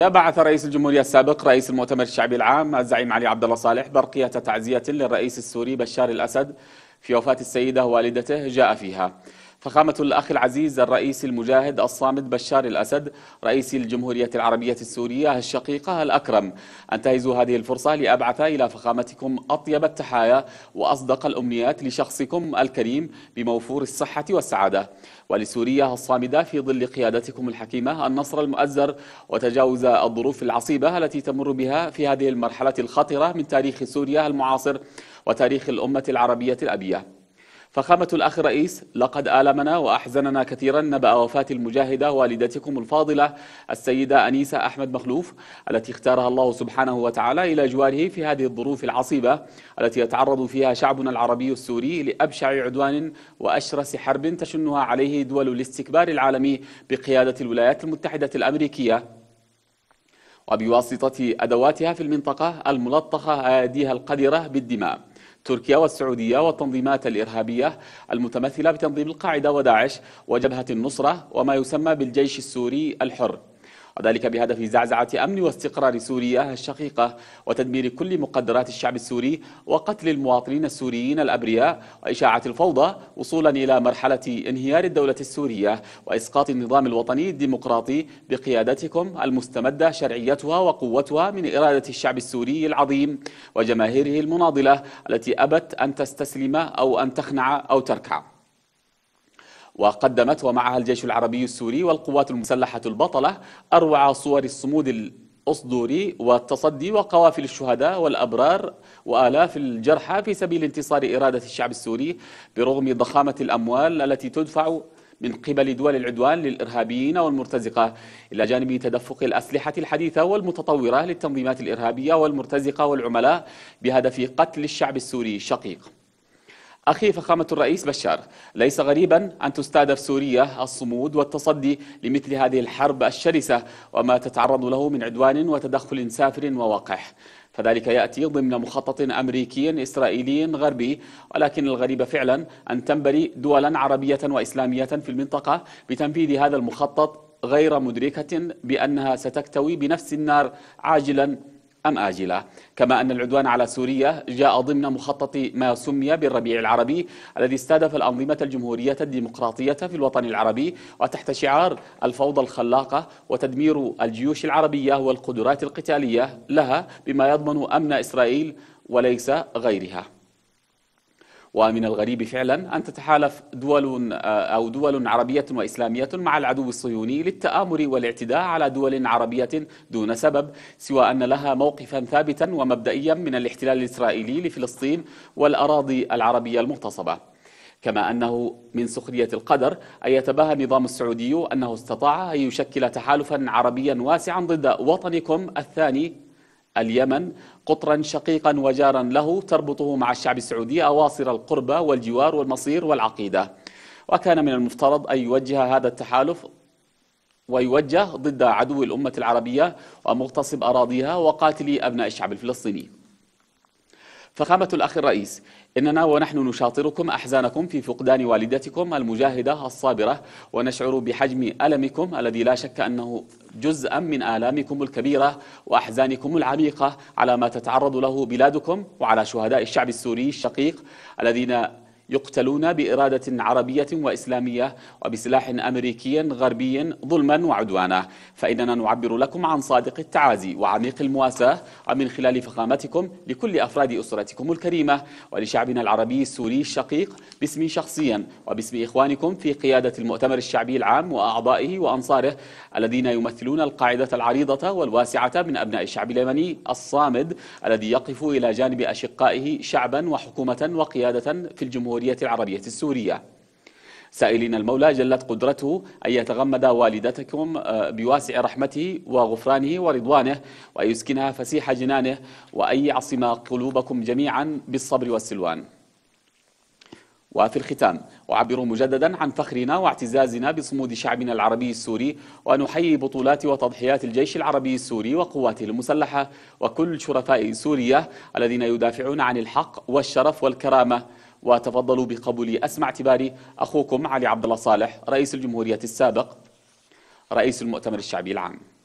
بعث رئيس الجمهورية السابق رئيس المؤتمر الشعبي العام الزعيم علي عبد الله صالح برقية تعزية للرئيس السوري بشار الأسد في وفاة السيدة والدته جاء فيها فخامة الأخ العزيز الرئيس المجاهد الصامد بشار الأسد رئيس الجمهورية العربية السورية الشقيقة الأكرم أنتهز هذه الفرصة لأبعث إلى فخامتكم أطيب التحايا وأصدق الأمنيات لشخصكم الكريم بموفور الصحة والسعادة ولسوريا الصامدة في ظل قيادتكم الحكيمة النصر المؤزر وتجاوز الظروف العصيبة التي تمر بها في هذه المرحلة الخطرة من تاريخ سوريا المعاصر وتاريخ الأمة العربية الأبية فخامة الأخ رئيس لقد آلمنا وأحزننا كثيرا نبأ وفاة المجاهدة والدتكم الفاضلة السيدة أنيسة أحمد مخلوف التي اختارها الله سبحانه وتعالى إلى جواره في هذه الظروف العصيبة التي يتعرض فيها شعبنا العربي السوري لأبشع عدوان وأشرس حرب تشنها عليه دول الاستكبار العالمي بقيادة الولايات المتحدة الأمريكية وبواسطة أدواتها في المنطقة الملطخة أيديها القذرة بالدماء تركيا والسعودية والتنظيمات الإرهابية المتمثلة بتنظيم القاعدة وداعش وجبهة النصرة وما يسمى بالجيش السوري الحر وذلك بهدف زعزعة أمن واستقرار سوريا الشقيقة وتدمير كل مقدرات الشعب السوري وقتل المواطنين السوريين الأبرياء وإشاعة الفوضى وصولا إلى مرحلة انهيار الدولة السورية وإسقاط النظام الوطني الديمقراطي بقيادتكم المستمدة شرعيتها وقوتها من إرادة الشعب السوري العظيم وجماهيره المناضلة التي أبت أن تستسلم أو أن تخنع أو تركع وقدمت ومعها الجيش العربي السوري والقوات المسلحة البطلة أروع صور الصمود الأصدوري والتصدي وقوافل الشهداء والأبرار وآلاف الجرحى في سبيل انتصار إرادة الشعب السوري برغم ضخامة الأموال التي تدفع من قبل دول العدوان للإرهابيين والمرتزقة إلى جانب تدفق الأسلحة الحديثة والمتطورة للتنظيمات الإرهابية والمرتزقة والعملاء بهدف قتل الشعب السوري الشقيق أخي فخامة الرئيس بشار ليس غريبا أن تستهدف سوريا الصمود والتصدي لمثل هذه الحرب الشرسة وما تتعرض له من عدوان وتدخل سافر ووقح فذلك يأتي ضمن مخطط أمريكي إسرائيلي غربي ولكن الغريب فعلا أن تنبري دولا عربية وإسلامية في المنطقة بتنفيذ هذا المخطط غير مدركة بأنها ستكتوي بنفس النار عاجلا أم آجلة كما أن العدوان على سوريا جاء ضمن مخطط ما سمي بالربيع العربي الذي استهدف الأنظمة الجمهورية الديمقراطية في الوطن العربي وتحت شعار الفوضى الخلاقة وتدمير الجيوش العربية والقدرات القتالية لها بما يضمن أمن إسرائيل وليس غيرها ومن الغريب فعلا أن تتحالف دول آه، أو دول عربية وإسلامية مع العدو الصهيوني للتآمر والاعتداء على دول عربية دون سبب سوى أن لها موقفا ثابتا ومبدئيا من الاحتلال الإسرائيلي لفلسطين والأراضي العربية المغتصبة كما أنه من سخرية القدر أن يتباهى النظام السعودي أنه استطاع أن يشكل تحالفا عربيا واسعا ضد وطنكم الثاني اليمن قطرا شقيقا وجارا له تربطه مع الشعب السعودي أواصر القربة والجوار والمصير والعقيدة وكان من المفترض أن يوجه هذا التحالف ويوجه ضد عدو الأمة العربية ومغتصب أراضيها وقاتلي أبناء الشعب الفلسطيني فخامة الأخ الرئيس إننا ونحن نشاطركم أحزانكم في فقدان والدتكم المجاهدة الصابرة ونشعر بحجم ألمكم الذي لا شك أنه جزءا من آلامكم الكبيرة وأحزانكم العميقة على ما تتعرض له بلادكم وعلى شهداء الشعب السوري الشقيق الذين يقتلون بإرادة عربية وإسلامية وبسلاح أمريكي غربي ظلما وعدوانا فإننا نعبر لكم عن صادق التعازي وعميق المواساة ومن خلال فخامتكم لكل أفراد أسرتكم الكريمة ولشعبنا العربي السوري الشقيق باسمي شخصيا وباسم إخوانكم في قيادة المؤتمر الشعبي العام وأعضائه وأنصاره الذين يمثلون القاعدة العريضة والواسعة من أبناء الشعب اليمني الصامد الذي يقف إلى جانب أشقائه شعبا وحكومة وقيادة في الجمهورية الجمهورية العربية السورية سائلين المولى جلت قدرته أن يتغمد والدتكم آه، بواسع رحمته وغفرانه ورضوانه وأن يسكنها فسيح جنانه وأن يعصم قلوبكم جميعا بالصبر والسلوان وفي الختام أعبر مجددا عن فخرنا واعتزازنا بصمود شعبنا العربي السوري ونحيي بطولات وتضحيات الجيش العربي السوري وقواته المسلحة وكل شرفاء سوريا الذين يدافعون عن الحق والشرف والكرامة وتفضلوا بقبولي أسمع اعتباري أخوكم علي عبد الله صالح رئيس الجمهورية السابق رئيس المؤتمر الشعبي العام